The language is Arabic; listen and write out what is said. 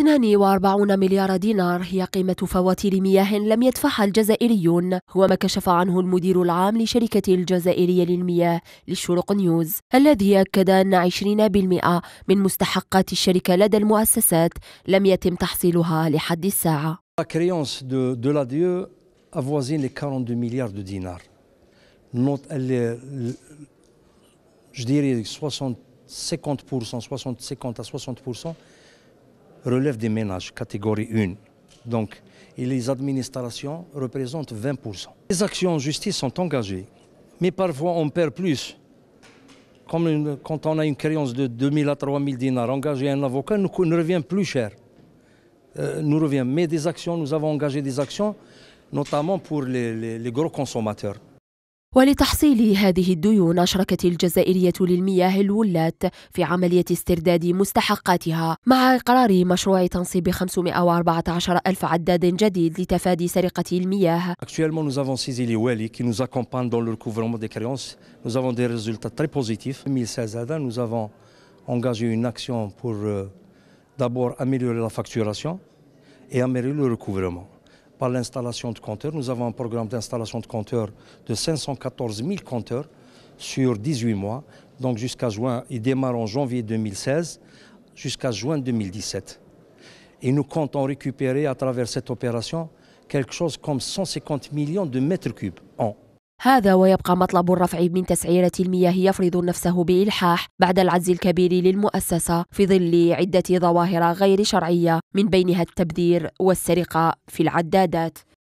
42 مليار دينار هي قيمة فواتير مياه لم يدفعها الجزائريون هو ما كشف عنه المدير العام لشركة الجزائرية للمياه للشروق نيوز الذي أكد أن 20% من مستحقات الشركة لدى المؤسسات لم يتم تحصيلها لحد الساعة. La créance de, de l'ADIE avoisine les 42 milliards de dinars. Not, les, je dirais 60, 50%, 60, 50 à 60% relève des ménages, catégorie 1. Donc, et les administrations représentent 20%. Les actions en justice sont engagées, mais parfois on perd plus. Comme quand on a une créance de 2000 à 3000 dinars, engager un avocat nous, revient plus cher. Euh, nous revient. Mais des actions, nous avons engagé des actions, notamment pour les gros consommateurs. ولتحصيل هذه الديون أشركت الجزائرية للمياه الولاة في عملية استرداد مستحقاتها مع إقرار مشروع تنصيب 514 ألف عداد جديد لتفادي سرقة المياه. Actuellement, nous avons saisi les Wali qui nous accompagnent dans le recouvrement des créances. Nous avons des résultats très positifs. 2016 هذا, nous avons engagé une action pour euh, d'abord améliorer la facturation et améliorer le recouvrement. par l'installation de compteurs. Nous avons un programme d'installation de compteurs de 514 000 compteurs sur 18 mois. Donc jusqu'à juin, il démarre en janvier 2016 jusqu'à juin 2017. Et nous comptons récupérer à travers cette opération quelque chose comme 150 millions de mètres cubes en هذا ويبقى مطلب الرفع من تسعيرة المياه يفرض نفسه بإلحاح بعد العجز الكبير للمؤسسة في ظل عدة ظواهر غير شرعية من بينها التبذير والسرقة في العدادات